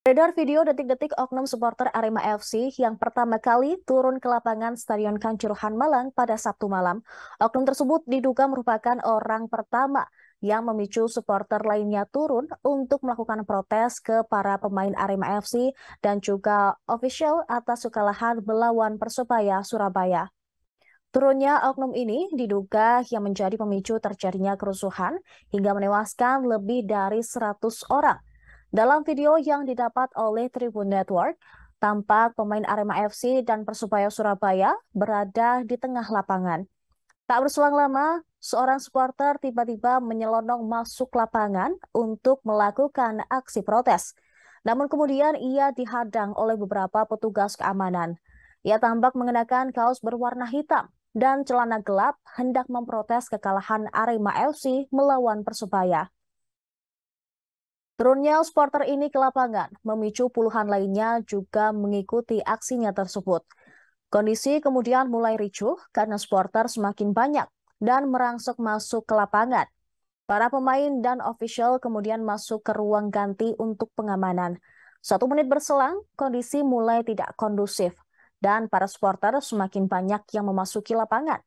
Beredar video detik-detik oknum supporter Arema FC yang pertama kali turun ke lapangan Stadion Kanjuruhan Malang pada Sabtu malam. Oknum tersebut diduga merupakan orang pertama yang memicu supporter lainnya turun untuk melakukan protes ke para pemain Arema FC dan juga official atas kekalahan melawan Persebaya Surabaya. Turunnya oknum ini diduga yang menjadi pemicu terjadinya kerusuhan hingga menewaskan lebih dari 100 orang dalam video yang didapat oleh Tribun Network, tampak pemain Arema FC dan Persebaya Surabaya berada di tengah lapangan. Tak berselang lama, seorang supporter tiba-tiba menyelonong masuk lapangan untuk melakukan aksi protes. Namun kemudian ia dihadang oleh beberapa petugas keamanan. Ia tampak mengenakan kaos berwarna hitam dan celana gelap hendak memprotes kekalahan Arema FC melawan Persebaya. Turunnya supporter ini ke lapangan memicu puluhan lainnya juga mengikuti aksinya tersebut. Kondisi kemudian mulai ricuh karena supporter semakin banyak dan merangsek masuk ke lapangan. Para pemain dan official kemudian masuk ke ruang ganti untuk pengamanan. Satu menit berselang, kondisi mulai tidak kondusif dan para supporter semakin banyak yang memasuki lapangan.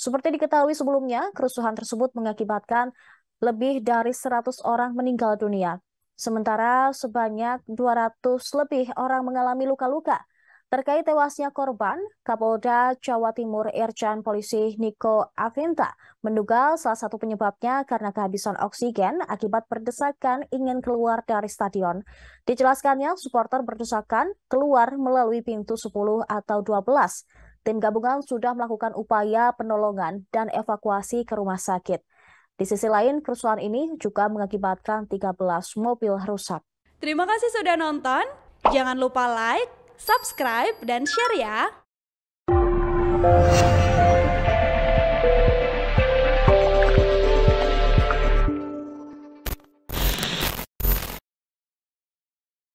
Seperti diketahui sebelumnya, kerusuhan tersebut mengakibatkan lebih dari 100 orang meninggal dunia. Sementara sebanyak 200 lebih orang mengalami luka-luka. Terkait tewasnya korban, Kapolda Jawa Timur Irjen Polisi Niko Avinta menduga salah satu penyebabnya karena kehabisan oksigen akibat berdesakan ingin keluar dari stadion. Dijelaskannya, supporter berdesakan keluar melalui pintu 10 atau 12. Tim gabungan sudah melakukan upaya penolongan dan evakuasi ke rumah sakit. Di sisi lain, kerusuhan ini juga mengakibatkan 13 mobil rusak. Terima kasih sudah nonton. Jangan lupa like, subscribe, dan share ya.